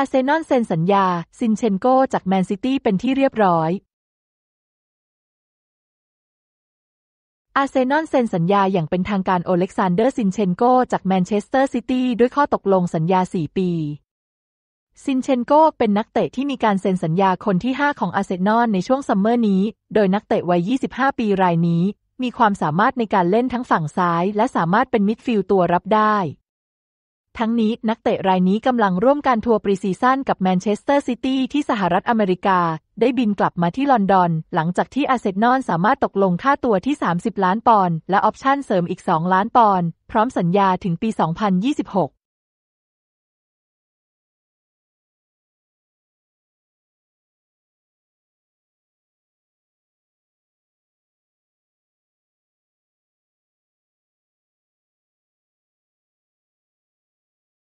อาร์เซนอลเซ็นสัญญา ซินเชนโกจากแมนซิตี้เป็นที่เรียบร้อย อาร์เซนอลเซ็นสัญญาอย่างเป็นทางการโอเล็กซานเดอร์ซินเชนโกจากแมนเชสเตอร์ซิตี้ด้วยข้อตกลงสัญญา4ปี ซินเชนโกเป็นนักเตะที่มีการเซ็นสัญญาคนที่5ของอาร์เซนอลในช่วงซัมเมอร์นี้ โดยนักเตะวัย25 ปีรายนี้ มีความสามารถในการเล่นทั้งฝั่งซ้าย และสามารถเป็นมิดฟิลด์ตัวรับได้ทั้งนี้นักเตะรายนี้กำลังร่วมการทัวร์ปรีซีซั่นกับแมนเชสเตอร์ซิตี้ที่สหรัฐอเมริกา ได้บินกลับมาที่ลอนดอน หลังจากที่อาเซนอนสามารถตกลงค่าตัวที่ 30 ล้านปอนด์และออปชั่นเสริมอีก 2 ล้านปอนด์พร้อมสัญญาถึงปี 2026